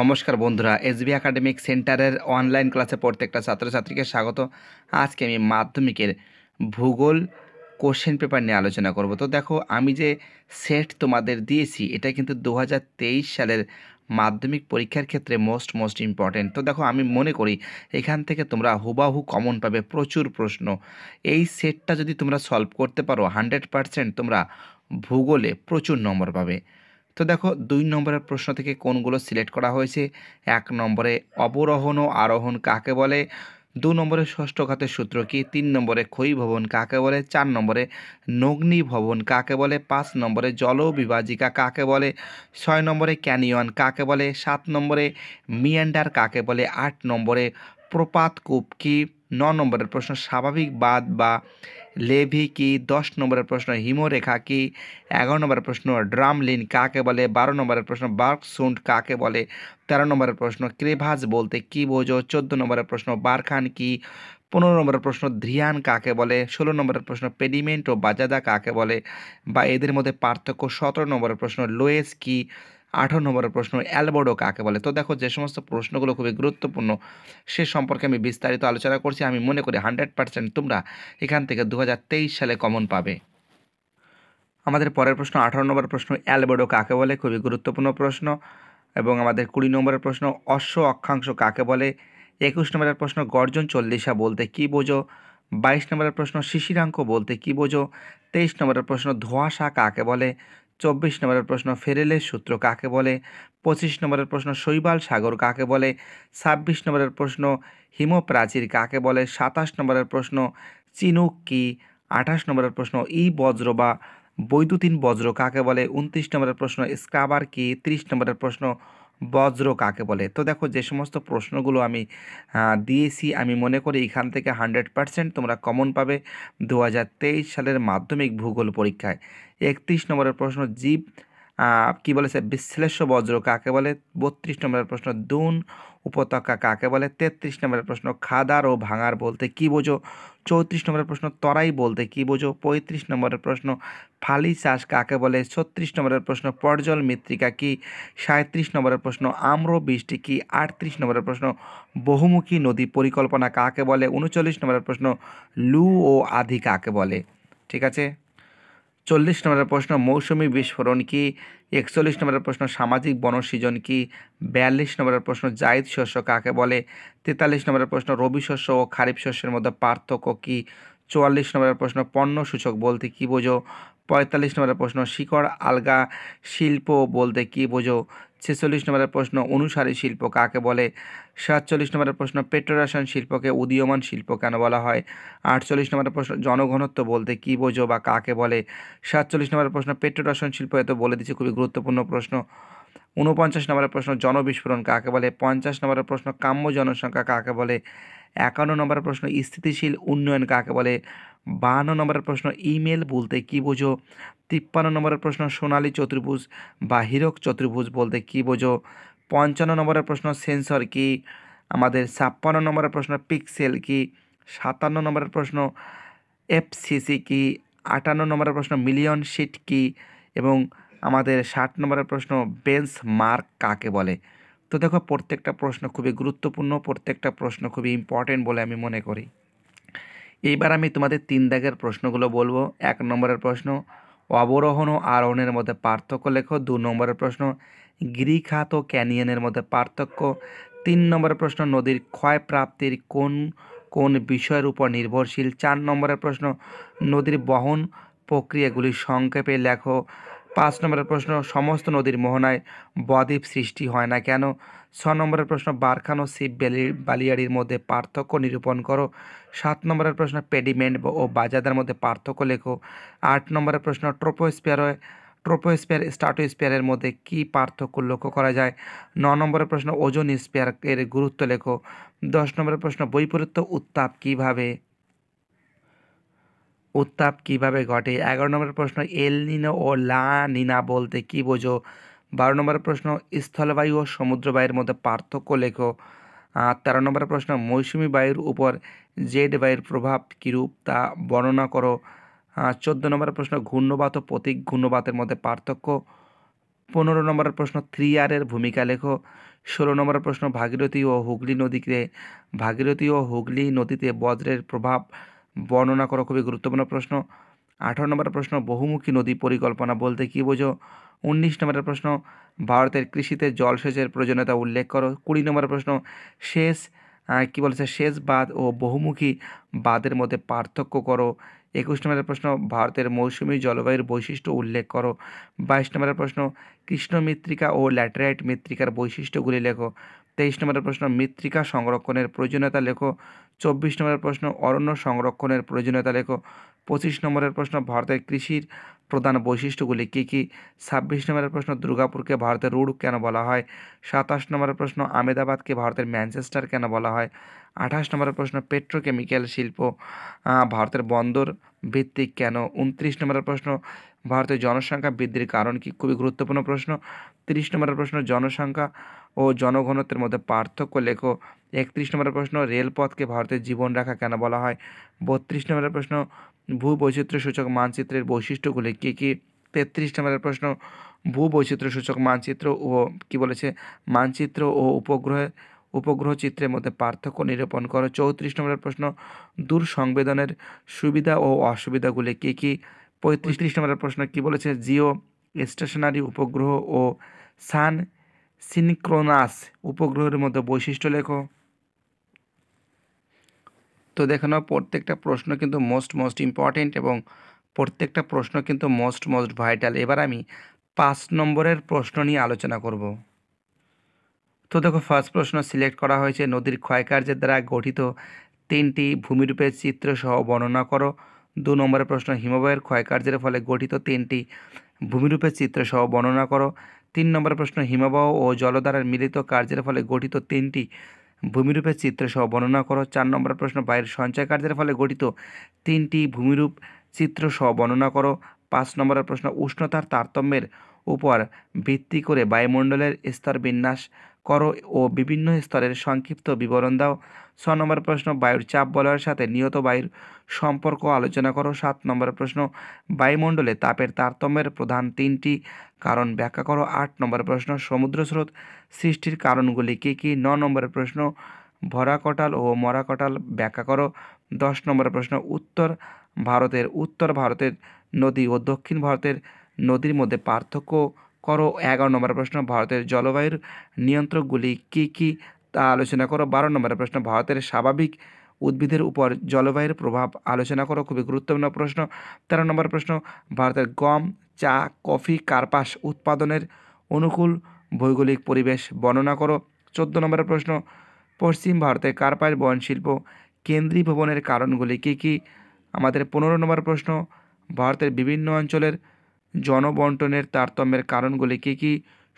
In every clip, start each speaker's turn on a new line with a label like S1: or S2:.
S1: নমস্কার বন্ধুরা SB academic সেন্টারের অনলাইন ক্লাসে প্রত্যেকটা ছাত্রছাত্রীকে স্বাগত আজকে আমি মাধ্যমিকের ভূগোল কোশ্চেন পেপার নিয়ে আলোচনা করব তো দেখো আমি যে সেট তোমাদের দিয়েছি এটা কিন্তু দু সালের মাধ্যমিক পরীক্ষার ক্ষেত্রে মোস্ট মোস্ট ইম্পর্ট্যান্ট তো দেখো আমি মনে করি এখান থেকে তোমরা হুবাহু কমন পাবে প্রচুর প্রশ্ন এই সেটটা যদি তোমরা সলভ করতে পারো হান্ড্রেড পারসেন্ট তোমরা ভূগোলে প্রচুর নম্বর পাবে তো দেখো দুই নম্বরের প্রশ্ন থেকে কোনগুলো সিলেক্ট করা হয়েছে এক নম্বরে অবরোহণ ও আরোহণ কাকে বলে দু নম্বরে ষষ্ঠ খাতের সূত্র কি তিন নম্বরে ক্ষয়ী ভবন কাকে বলে চার নম্বরে নগ্নি ভবন কাকে বলে পাঁচ নম্বরে জল বিভাজিকা কাকে বলে ছয় নম্বরে ক্যানিয়ন কাকে বলে সাত নম্বরে মিয়ান্ডার কাকে বলে আট নম্বরে প্রপাতকূপ কী ন নম্বরের প্রশ্ন স্বাভাবিক বাদ বা লেভি কি দশ নম্বরের প্রশ্ন হিমরেখা কি এগারো নম্বরের প্রশ্ন ড্রামলিন কাকে বলে বারো নম্বরের প্রশ্ন বার্কসুন্ড কাকে বলে তেরো নম্বরের প্রশ্ন ক্রেভাজ বলতে কি বোঝো চোদ্দো নম্বরের প্রশ্ন বারখান কি পনেরো নম্বরের প্রশ্ন ধ্রিয়ান কাকে বলে ষোলো নম্বরের প্রশ্ন পেডিমেন্ট ও বাজাদা কাকে বলে বা এদের মধ্যে পার্থক্য সতেরো নম্বরের প্রশ্ন লোয়েস কি আঠারো নম্বরের প্রশ্ন অ্যালবোর্ডো কাকে বলে তো দেখো যে সমস্ত প্রশ্নগুলো খুবই গুরুত্বপূর্ণ সে সম্পর্কে আমি বিস্তারিত আলোচনা করছি আমি মনে করি হান্ড্রেড পার্সেন্ট তোমরা এখান থেকে দু সালে কমন পাবে আমাদের পরের প্রশ্ন আঠারো নম্বর প্রশ্ন অ্যালবেডো কাকে বলে খুবই গুরুত্বপূর্ণ প্রশ্ন এবং আমাদের কুড়ি নম্বরের প্রশ্ন অশ্ব অক্ষাংশ কাকে বলে একুশ নম্বরের প্রশ্ন গর্জন চল্লিশা বলতে কি বোঝো বাইশ নম্বরের প্রশ্ন শিশিরাঙ্ক বলতে কি বোঝো তেইশ নম্বরের প্রশ্ন ধোঁয়াশা কাকে বলে চব্বিশ নম্বরের প্রশ্ন ফেরেলের সূত্র কাকে বলে পঁচিশ নম্বরের প্রশ্ন শৈবাল সাগর কাকে বলে ছাব্বিশ নম্বরের প্রশ্ন হিমপ্রাচীর কাকে বলে সাতাশ নম্বরের প্রশ্ন চিনুক কি আঠাশ নম্বরের প্রশ্ন ই বজ্র বা বৈদ্যুতিন বজ্র কাকে বলে উনত্রিশ নম্বরের প্রশ্ন স্ক্রাবার কি ত্রিশ নম্বরের প্রশ্ন বজ্র কাকে বলে তো দেখো যে সমস্ত প্রশ্নগুলো আমি দিয়েছি আমি মনে করি এখান থেকে হান্ড্রেড পারসেন্ট তোমরা কমন পাবে দু সালের মাধ্যমিক ভূগোল পরীক্ষায় একত্রিশ নম্বরের প্রশ্ন জীব কি বলেছে বিশ্লেষ্য বজ্র কাকে বলে বত্রিশ নম্বরের প্রশ্ন দুন উপত্যকা কাকে বলে তেত্রিশ নম্বরের প্রশ্ন খাদার ও ভাঙার বলতে কি বোঝো চৌত্রিশ নম্বরের প্রশ্ন তরাই বলতে কী বোঝো পঁয়ত্রিশ নম্বরের প্রশ্ন ফালি চাষ কাকে বলে ছত্রিশ নম্বরের প্রশ্ন পর্জল মৃত্তিকা কি সাঁত্রিশ নম্বরের প্রশ্ন আম্র বৃষ্টি কি আটত্রিশ নম্বরের প্রশ্ন বহুমুখী নদী পরিকল্পনা কাকে বলে উনচল্লিশ নম্বরের প্রশ্ন লু ও আধি কাকে বলে ঠিক আছে চল্লিশ নম্বরের প্রশ্ন মৌসুমি বিস্ফোরণ কি একচল্লিশ নম্বরের প্রশ্ন সামাজিক বনসৃজন কি বিয়াল্লিশ নম্বরের প্রশ্ন জায়দ শস্য কাকে বলে তেতাল্লিশ নম্বরের প্রশ্ন রবি শস্য ও খারিফ শস্যের মধ্যে পার্থক্য কি চুয়াল্লিশ নম্বরের প্রশ্ন পণ্য সূচক বলতে কি বোঝো পঁয়তাল্লিশ নম্বরের প্রশ্ন শিকড় আলগা শিল্প বলতে কি বোঝো ছেচল্লিশ নম্বরের প্রশ্ন অনুসারী শিল্প কাকে বলে সাতচল্লিশ নম্বরের প্রশ্ন পেট্রোরাসায়ন শিল্পকে উদীয়মান শিল্প কেন বলা হয় আটচল্লিশ নম্বরের প্রশ্ন জনঘনত্ব বলতে কী বোঝো বা কাকে বলে সাতচল্লিশ নম্বরের প্রশ্ন পেট্রোরাসায়ন শিল্প এত বলে দিচ্ছে খুবই গুরুত্বপূর্ণ প্রশ্ন উনপঞ্চাশ নম্বরের প্রশ্ন জনবিস্ফোরণ কাকে বলে পঞ্চাশ নম্বরের প্রশ্ন কাম্য জনসংখ্যা কাকে বলে একান্ন নম্বরের প্রশ্ন স্থিতিশীল উন্নয়ন কাকে বলে বাহান্ন নম্বরের প্রশ্ন ইমেল বলতে কী বোঝো তিপ্পান্ন নম্বরের প্রশ্ন সোনালী চতুর্ভুজ বা হিরক চতুর্ভুজ বলতে কী বোঝো পঞ্চান্ন নম্বরের প্রশ্ন সেন্সর কি আমাদের ছাপ্পান্ন নম্বরের প্রশ্ন পিক্সেল কি সাতান্ন নম্বরের প্রশ্ন এফসিসি কি আটান্ন নম্বরের প্রশ্ন মিলিয়ন শিট কি এবং আমাদের ষাট নম্বরের প্রশ্ন বেঞ্চ মার্ক কাকে বলে তো দেখো প্রত্যেকটা প্রশ্ন খুবই গুরুত্বপূর্ণ প্রত্যেকটা প্রশ্ন খুবই ইম্পর্টেন্ট বলে আমি মনে করি এইবার আমি তোমাদের তিন দাগের প্রশ্নগুলো বলবো এক নম্বরের প্রশ্ন অবরোহণ ও আরোহণের মধ্যে পার্থক্য লেখো দু নম্বরের প্রশ্ন গ্রিক হাত ও ক্যানিয়নের মধ্যে পার্থক্য তিন নম্বরের প্রশ্ন নদীর ক্ষয় প্রাপ্তির কোন কোন বিষয়ের উপর নির্ভরশীল চার নম্বরের প্রশ্ন নদীর বহন প্রক্রিয়াগুলি সংক্ষেপে লেখো পাঁচ নম্বরের প্রশ্ন সমস্ত নদীর মোহনায় বদ্বীপ সৃষ্টি হয় না কেন ছ নম্বরের প্রশ্ন বারখান ও শিব বালিয়াড়ির মধ্যে পার্থক্য নিরূপণ করো সাত নম্বরের প্রশ্ন পেডিমেন্ট ও বাজাদার মধ্যে পার্থক্য লেখো আট নম্বরের প্রশ্ন স্পেয়ার ট্রোপোস্পিয়ার স্টাটোস্পিয়ারের মধ্যে কি পার্থক্য লক্ষ্য করা যায় ন নম্বরের প্রশ্ন ওজন স্পেয়ার এর গুরুত্ব লেখো দশ নম্বরের প্রশ্ন বৈপরীত্য উত্তাপ কিভাবে উত্তাপ কিভাবে ঘটে এগারো নম্বর প্রশ্ন এল নিনো ও লা নিনা বলতে কি বোঝো বারো নম্বর প্রশ্ন স্থলবায়ু ও সমুদ্রবায়ুর মধ্যে পার্থক্য লেখো তেরো নম্বর প্রশ্ন মৌসুমি বায়ুর উপর জেড বায়ুর প্রভাব কীরূপ তা বর্ণনা করো চোদ্দ নম্বর প্রশ্ন ঘূর্ণবাত ও প্রতীক ঘূর্ণবাতের মধ্যে পার্থক্য পনেরো নম্বর প্রশ্ন থ্রি আরের ভূমিকা লেখো ষোলো নম্বর প্রশ্ন ভাগীরথী ও হুগলি নদীতে ভাগীরথী ও হুগলি নদীতে বজ্রের প্রভাব বর্ণনা করো খুবই গুরুত্বপূর্ণ প্রশ্ন আঠারো নম্বর প্রশ্ন বহুমুখী নদী পরিকল্পনা বলতে কী বোঝো উনিশ নম্বরের প্রশ্ন ভারতের কৃষিতে জলসেচের প্রয়োজনীয়তা উল্লেখ করো কুড়ি নম্বরের প্রশ্ন শেষ কী বলেছে শেষ বাদ ও বহুমুখী বাদের মধ্যে পার্থক্য করো একুশ নম্বরের প্রশ্ন ভারতের মৌসুমি জলবায়ুর বৈশিষ্ট্য উল্লেখ করো বাইশ নম্বরের প্রশ্ন কৃষ্ণ মৃত্তিকা ও ল্যাটেরাইট মৃত্তিকার বৈশিষ্ট্যগুলি লেখো তেইশ নম্বরের প্রশ্ন মৃত্তিকা সংরক্ষণের প্রয়োজনীয়তা লেখো চব্বিশ নম্বরের প্রশ্ন অরণ্য সংরক্ষণের প্রয়োজনীয়তা লেখো পঁচিশ নম্বরের প্রশ্ন ভারতের কৃষির প্রধান বৈশিষ্ট্যগুলি কী কী ছাব্বিশ নম্বরের প্রশ্ন দুর্গাপুরকে ভারতের রুড কেন বলা হয় সাতাশ নম্বরের প্রশ্ন আমেদাবাদকে ভারতের ম্যানচেস্টার কেন বলা হয় আঠাশ নম্বরের প্রশ্ন পেট্রোকেমিক্যাল শিল্প ভারতের বন্দর ভিত্তিক কেন উনত্রিশ নম্বরের প্রশ্ন ভারতের জনসংখ্যা বৃদ্ধির কারণ কি খুবই গুরুত্বপূর্ণ প্রশ্ন তিরিশ নম্বরের প্রশ্ন জনসংখ্যা ও জনঘনত্বের মধ্যে পার্থক্য লেখো একত্রিশ নম্বরের প্রশ্ন রেলপথকে ভারতের জীবন রাখা কেন বলা হয় বত্রিশ নম্বরের প্রশ্ন ভূ সূচক মানচিত্রের বৈশিষ্ট্যগুলি কী কী তেত্রিশ নম্বরের প্রশ্ন ভূ সূচক মানচিত্র ও কি বলেছে মানচিত্র ও উপগ্রহে উপগ্রহ চিত্রের মধ্যে পার্থক্য নিরূপণ করো চৌত্রিশ নম্বরের প্রশ্ন দূর সংবেদনের সুবিধা ও অসুবিধাগুলি কী কী পঁয়ত্রিশ নম্বরের প্রশ্ন কি বলেছে জিও স্টেশনারি উপগ্রহ ও সান সিনক্রোনাস উপগ্রহের মতো বৈশিষ্ট্য লেখো তো দেখানো প্রত্যেকটা প্রশ্ন কিন্তু মোস্ট মোস্ট ইম্পর্টেন্ট এবং প্রত্যেকটা প্রশ্ন কিন্তু মোস্ট মোস্ট ভাইটাল এবার আমি পাঁচ নম্বরের প্রশ্ন নিয়ে আলোচনা করব তো দেখো ফার্স্ট প্রশ্ন সিলেক্ট করা হয়েছে নদীর ক্ষয়কার্যের দ্বারা গঠিত তিনটি ভূমিরূপের চিত্র সহ বর্ণনা করো দু নম্বরের প্রশ্ন হিমবাহের ক্ষয়কার্যের ফলে গঠিত তিনটি ভূমিরূপের চিত্র সহ বর্ণনা করো তিন নম্বর প্রশ্ন হিমবাহ ও জলধারার মিলিত কার্যের ফলে গঠিত তিনটি ভূমিরূপের চিত্রসহ বর্ণনা করো চার নম্বর প্রশ্ন বায়ুর সঞ্চয় কার্যের ফলে গঠিত তিনটি ভূমিরূপ চিত্রসহ বর্ণনা করো পাঁচ নম্বরের প্রশ্ন উষ্ণতার তারতম্যের উপর ভিত্তি করে বায়ুমণ্ডলের স্তর বিন্যাস করো ও বিভিন্ন স্তরের সংক্ষিপ্ত বিবরণ দাও ছ নম্বর প্রশ্ন বায়ুর চাপ বলয়ের সাথে নিহত বায়ুর সম্পর্ক আলোচনা করো সাত নম্বর প্রশ্ন বায়ুমণ্ডলে তাপের তারতম্যের প্রধান তিনটি কারণ ব্যাখ্যা করো আট নম্বর প্রশ্ন সমুদ্র স্রোত সৃষ্টির কারণগুলি কী কী ন নম্বর প্রশ্ন ভরা কটাল ও মরা কটাল ব্যাখ্যা করো দশ নম্বর প্রশ্ন উত্তর ভারতের উত্তর ভারতের নদী ও দক্ষিণ ভারতের নদীর মধ্যে পার্থক্য করো এগারো নম্বরের প্রশ্ন ভারতের জলবায়ুর নিয়ন্ত্রকগুলি কি কি তা আলোচনা করো বারো নম্বরের প্রশ্ন ভারতের স্বাভাবিক উদ্ভিদের উপর জলবায়ুর প্রভাব আলোচনা করো খুবই গুরুত্বপূর্ণ প্রশ্ন তেরো নম্বর প্রশ্ন ভারতের গম চা কফি কার্পাস উৎপাদনের অনুকূল ভৌগোলিক পরিবেশ বর্ণনা করো চোদ্দো নম্বরের প্রশ্ন পশ্চিম ভারতে কার্পাস বন শিল্প কেন্দ্রীয় ভবনের কারণগুলি কী কী আমাদের পনেরো নম্বর প্রশ্ন ভারতের বিভিন্ন অঞ্চলের জনবন্টনের তারতম্যের কারণগুলি কী কী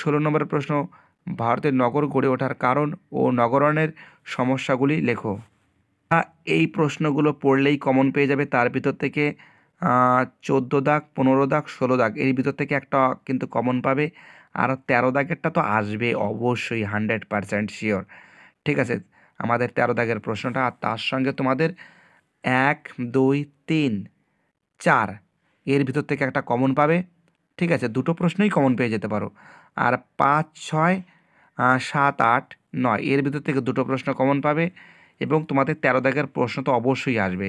S1: ষোলো নম্বর প্রশ্ন ভারতের নগর গড়ে ওঠার কারণ ও নগরণের সমস্যাগুলি লেখো এই প্রশ্নগুলো পড়লেই কমন পেয়ে যাবে তার ভিতর থেকে চোদ্দো দাগ পনেরো দাগ ষোলো দাগ এর ভিতর থেকে একটা কিন্তু কমন পাবে আর তেরো দাগেরটা তো আসবে অবশ্যই হান্ড্রেড পারসেন্ট শিওর ঠিক আছে আমাদের তেরো দাগের প্রশ্নটা আর তার সঙ্গে তোমাদের এক দুই তিন চার এর ভিতর থেকে একটা কমন পাবে ঠিক আছে দুটো প্রশ্নই কমন পেয়ে যেতে পারো আর পাঁচ ছয় সাত আট নয় এর ভিতর থেকে দুটো প্রশ্ন কমন পাবে এবং তোমাদের তেরো দাগের প্রশ্ন তো অবশ্যই আসবে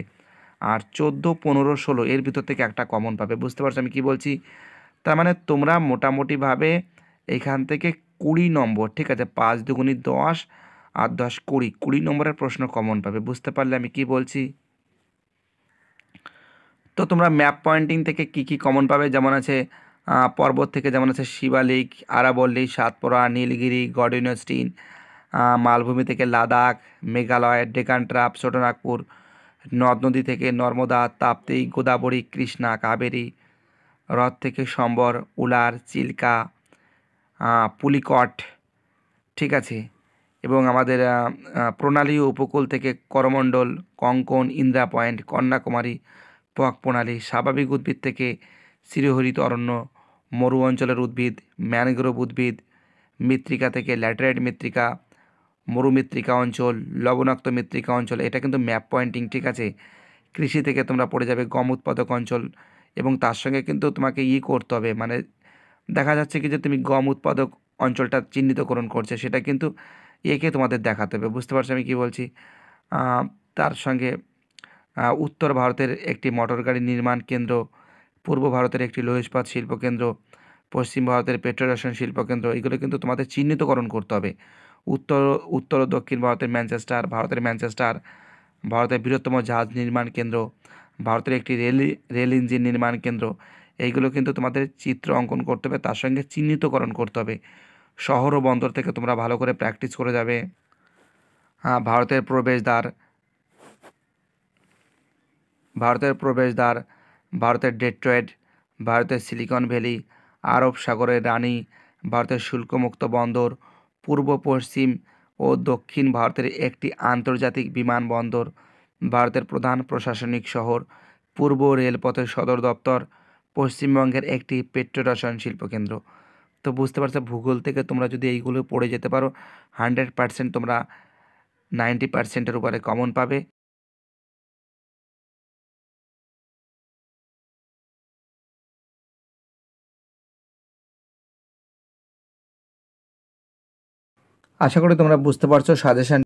S1: আর চোদ্দো পনেরো ষোলো এর ভিতর থেকে একটা কমন পাবে বুঝতে পারছো আমি কি বলছি তার মানে তোমরা মোটামুটিভাবে এখান থেকে কুড়ি নম্বর ঠিক আছে পাঁচ দুগুণি দশ আর দশ কুড়ি কুড়ি নম্বরের প্রশ্ন কমন পাবে বুঝতে পারলে আমি কি বলছি তো তোমরা ম্যাপ পয়েন্টিং থেকে কি কি কমন পাবে যেমন আছে পর্বত থেকে যেমন আছে শিবালিক আরাবল্লী সাতপরা নীলগিরি গড ইউনিভার্সিটিন মালভূমি থেকে লাদাখ মেঘালয় ডেকান ট্রাপ ছোটনাগপুর নদ নদী থেকে নর্মদা তাপ্তি গোদাবরী কৃষ্ণা কাবেরী হ্রদ থেকে সম্বর উলার চিল্কা পুলিকট ঠিক আছে এবং আমাদের প্রণালী উপকূল থেকে করমণ্ডল কঙ্কন ইন্দ্রা পয়েন্ট কন্যাকুমারী পক প্রণালী স্বাভাবিক উদ্ভিদ থেকে চিরহরিত অরণ্য মরু অঞ্চলের উদ্ভিদ ম্যানগ্রোভ উদ্ভিদ মৃত্তিকা থেকে ল্যাটেরাইট মৃত্তিকা মরু মৃত্তিকা অঞ্চল লবণাক্ত মৃত্তিকা অঞ্চল এটা কিন্তু ম্যাপ পয়েন্টিং ঠিক আছে কৃষি থেকে তোমরা পড়ে যাবে গম উৎপাদক অঞ্চল এবং তার সঙ্গে কিন্তু তোমাকে ই করতে হবে মানে দেখা যাচ্ছে কি যে তুমি গম উৎপাদক অঞ্চলটা চিহ্নিতকরণ করছে সেটা কিন্তু একে তোমাদের দেখাতে হবে বুঝতে পারছো আমি কি বলছি তার সঙ্গে উত্তর ভারতের একটি মোটর গাড়ি নির্মাণ কেন্দ্র পূর্ব ভারতের একটি লোহিস্পাত শিল্পকেন্দ্র পশ্চিম ভারতের পেট্রোরেশন শিল্পকেন্দ্র এগুলো কিন্তু তোমাদের চিহ্নিতকরণ করতে হবে উত্তর উত্তর ও দক্ষিণ ভারতের ম্যানচেস্টার ভারতের ম্যানচেস্টার ভারতের বৃহত্তম জাহাজ নির্মাণ কেন্দ্র ভারতের একটি রেল রেল ইঞ্জিন নির্মাণ কেন্দ্র এইগুলো কিন্তু তোমাদের চিত্র অঙ্কন করতে হবে তার সঙ্গে চিহ্নিতকরণ করতে হবে শহর ও বন্দর থেকে তোমরা ভালো করে প্র্যাকটিস করে যাবে ভারতের প্রবেশদ্বার ভারতের প্রবেশদ্বার ভারতের ডেট্রয়েড ভারতের সিলিকন ভ্যালি আরব সাগরের রানী ভারতের শুল্কমুক্ত বন্দর পূর্ব পশ্চিম ও দক্ষিণ ভারতের একটি আন্তর্জাতিক বিমানবন্দর ভারতের প্রধান প্রশাসনিক শহর পূর্ব রেলপথের সদর দপ্তর পশ্চিমবঙ্গের একটি পেট্রোরসায়ন শিল্পকেন্দ্র তো বুঝতে পারছো ভূগোল থেকে তোমরা যদি এইগুলো পড়ে যেতে পারো হান্ড্রেড পার্সেন্ট তোমরা নাইনটি পার্সেন্টের উপরে কমন পাবে আশা করি তোমরা বুঝতে পারছো সাজেশন